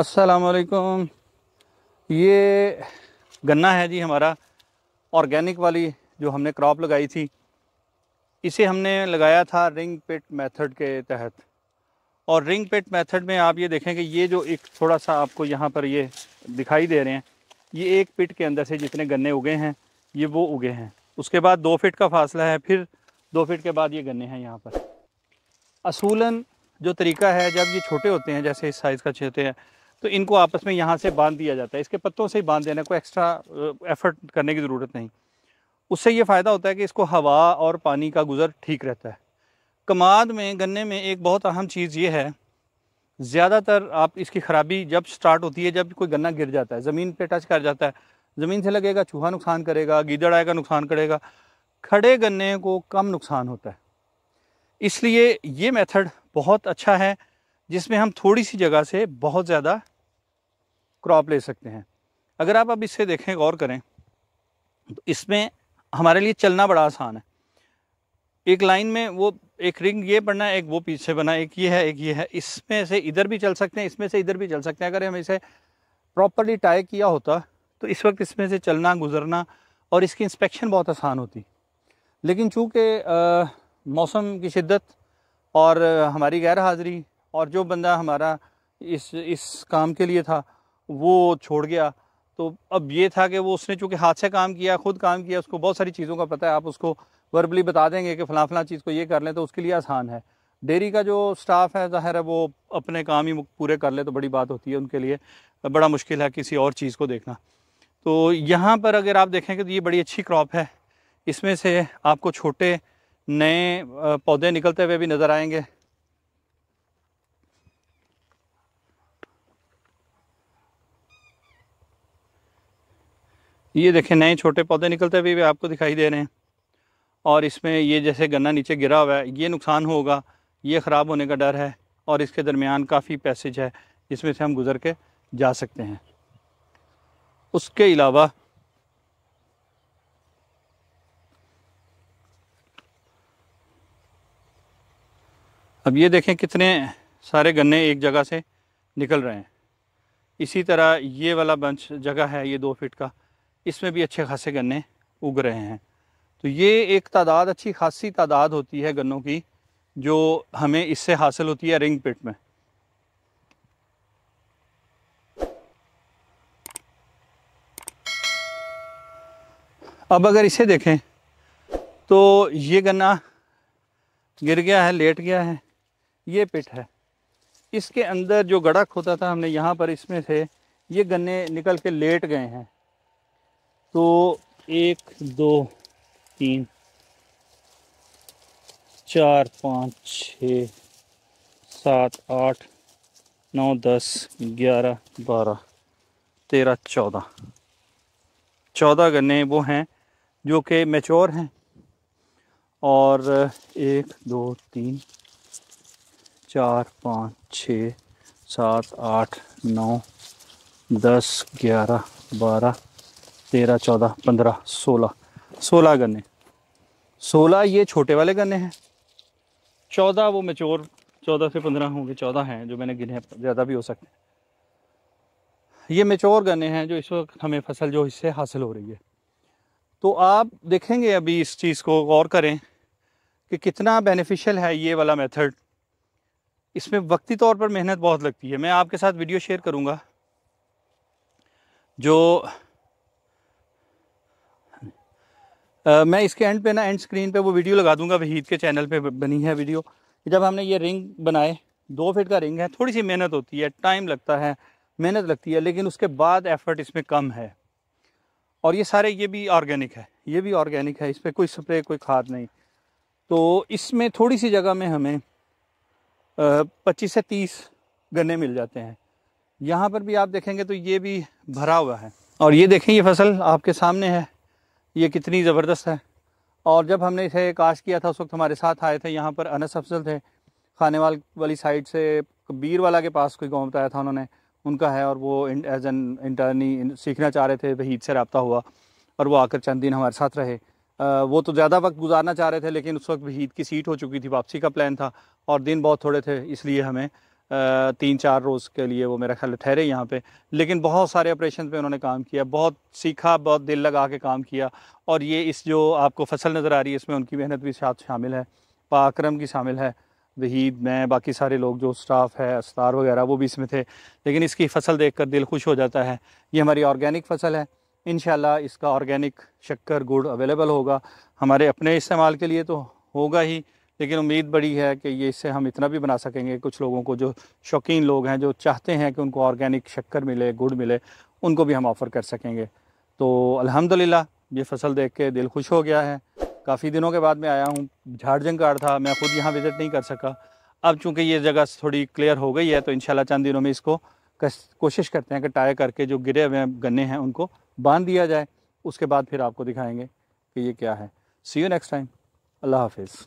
असलकुम ये गन्ना है जी हमारा ऑर्गेनिक वाली जो हमने क्रॉप लगाई थी इसे हमने लगाया था रिंग पिट मेथड के तहत और रिंग पिट मेथड में आप ये देखें कि ये जो एक थोड़ा सा आपको यहाँ पर ये दिखाई दे रहे हैं ये एक पिट के अंदर से जितने गन्ने उगे हैं ये वो उगे हैं उसके बाद दो फिट का फासला है फिर दो फिट के बाद ये गन्ने हैं यहाँ पर असूलन जो तरीका है जब ये छोटे होते हैं जैसे इस साइज़ का छोटे हैं तो इनको आपस में यहाँ से बांध दिया जाता है इसके पत्तों से ही बांध देने को एक्स्ट्रा एफर्ट करने की ज़रूरत नहीं उससे ये फ़ायदा होता है कि इसको हवा और पानी का गुज़र ठीक रहता है कमाद में गन्ने में एक बहुत अहम चीज़ ये है ज़्यादातर आप इसकी ख़राबी जब स्टार्ट होती है जब कोई गन्ना गिर जाता है ज़मीन पे टच कर जाता है ज़मीन से लगेगा चूहा नुकसान करेगा गीदड़ आएगा नुकसान करेगा खड़े गन्ने को कम नुकसान होता है इसलिए ये मेथड बहुत अच्छा है जिसमें हम थोड़ी सी जगह से बहुत ज़्यादा क्रॉप ले सकते हैं अगर आप अब इससे देखें गौर करें तो इसमें हमारे लिए चलना बड़ा आसान है एक लाइन में वो एक रिंग ये बनना है एक वो पीछे बना एक ये है एक ये है इसमें से इधर भी चल सकते हैं इसमें से इधर भी चल सकते हैं अगर हम इसे प्रॉपरली टाई किया होता तो इस वक्त इसमें से चलना गुजरना और इसकी इंस्पेक्शन बहुत आसान होती लेकिन चूँकि मौसम की शिद्दत और हमारी गैर हाजिरी और जो बंदा हमारा इस इस काम के लिए था वो छोड़ गया तो अब ये था कि वो उसने चूँकि हाथ से काम किया खुद काम किया उसको बहुत सारी चीज़ों का पता है आप उसको वर्बली बता देंगे कि फ़लाँ फ़लाँ चीज़ को ये कर लें तो उसके लिए आसान है डेयरी का जो स्टाफ है ज़ाहिर है वो अपने काम ही पूरे कर ले तो बड़ी बात होती है उनके लिए बड़ा मुश्किल है किसी और चीज़ को देखना तो यहाँ पर अगर आप देखें कि तो ये बड़ी अच्छी क्रॉप है इसमें से आपको छोटे नए पौधे निकलते हुए भी नज़र आएंगे ये देखें नए छोटे पौधे निकलते हुए भी, आपको दिखाई दे रहे हैं और इसमें ये जैसे गन्ना नीचे गिरा हुआ है ये नुकसान होगा ये ख़राब होने का डर है और इसके दरमियान काफ़ी पैसेज है जिसमें से हम गुज़र के जा सकते हैं उसके अलावा अब ये देखें कितने सारे गन्ने एक जगह से निकल रहे हैं इसी तरह ये वाला बंच जगह है ये दो फीट का इसमें भी अच्छे खासे गन्ने उग रहे हैं तो ये एक तादाद अच्छी खासी तादाद होती है गन्नों की जो हमें इससे हासिल होती है रिंग पिट में अब अगर इसे देखें तो ये गन्ना गिर गया है लेट गया है ये पिट है इसके अंदर जो गड़क होता था हमने यहाँ पर इसमें से ये गन्ने निकल के लेट गए हैं तो एक दो तीन चार पाँच छ सात आठ नौ दस ग्यारह बारह तेरह चौदह चौदह गन्ने वो हैं जो कि मेचोर हैं और एक दो तीन चार पाँच छ सात आठ नौ दस ग्यारह बारह तेरह चौदह पंद्रह सोलह सोलह गन्ने सोलह ये छोटे वाले गन्ने हैं चौदह वो मेचोर चौदह से पंद्रह होंगे चौदह हैं जो मैंने गिने ज़्यादा भी हो सकते हैं ये मेचोर गन्ने हैं जो इस वक्त हमें फसल जो इससे हासिल हो रही है तो आप देखेंगे अभी इस चीज़ को गौर करें कि कितना बेनिफिशियल है ये वाला मेथड इसमें वक्ती तौर पर मेहनत बहुत लगती है मैं आपके साथ वीडियो शेयर करूँगा जो मैं इसके एंड पे ना एंड स्क्रीन पे वो वीडियो लगा दूंगा वहीद के चैनल पे बनी है वीडियो जब हमने ये रिंग बनाए दो फिट का रिंग है थोड़ी सी मेहनत होती है टाइम लगता है मेहनत लगती है लेकिन उसके बाद एफर्ट इसमें कम है और ये सारे ये भी ऑर्गेनिक है ये भी ऑर्गेनिक है इस पर कोई स्प्रे कोई खाद नहीं तो इसमें थोड़ी सी जगह में हमें पच्चीस से तीस गन्ने मिल जाते हैं यहाँ पर भी आप देखेंगे तो ये भी भरा हुआ है और ये देखें ये फसल आपके सामने है ये कितनी ज़बरदस्त है और जब हमने इसे काश किया था उस वक्त हमारे साथ आए थे यहाँ पर अनस अफजल थे खाने वाल वाली साइड से कबीर वाला के पास कोई गाँव बताया था उन्होंने उनका है और वो एज एन इंटर्नी सीखना चाह रहे थे वहीद से रबता हुआ और वो आकर चंद दिन हमारे साथ रहे आ, वो तो ज़्यादा वक्त गुजारना चाह रहे थे लेकिन उस वक्त वहीद की सीट हो चुकी थी वापसी का प्लान था और दिन बहुत थोड़े थे इसलिए हमें तीन चार रोज़ के लिए वो मेरा ख्याल ठहरे यहाँ पे लेकिन बहुत सारे ऑपरेशन पे उन्होंने काम किया बहुत सीखा बहुत दिल लगा के काम किया और ये इस जो आपको फसल नज़र आ रही है इसमें उनकी मेहनत भी साथ शामिल है पाक्रम की शामिल है वहीद मैं बाकी सारे लोग जो स्टाफ है अस्तार वगैरह वो भी इसमें थे लेकिन इसकी फसल देख कर दिल खुश हो जाता है ये हमारी ऑर्गेनिक फसल है इन इसका ऑर्गेनिक शक्कर गुड़ अवेलेबल होगा हमारे अपने इस्तेमाल के लिए तो होगा ही लेकिन उम्मीद बड़ी है कि ये इससे हम इतना भी बना सकेंगे कुछ लोगों को जो शौकीन लोग हैं जो चाहते हैं कि उनको ऑर्गेनिक शक्कर मिले गुड़ मिले उनको भी हम ऑफ़र कर सकेंगे तो अल्हम्दुलिल्लाह ये फसल देख के दिल खुश हो गया है काफ़ी दिनों के बाद मैं आया हूँ झाड़ जंगाड़ था मैं खुद यहाँ विज़िट नहीं कर सका अब चूँकि ये जगह थोड़ी क्लियर हो गई है तो इन चंद दिनों में इसको कोशिश करते हैं कि टायर करके जो गिरे हुए गन्ने हैं उनको बांध दिया जाए उसके बाद फिर आपको दिखाएंगे कि ये क्या है सी यू नेक्स्ट टाइम अल्लाह हाफिज़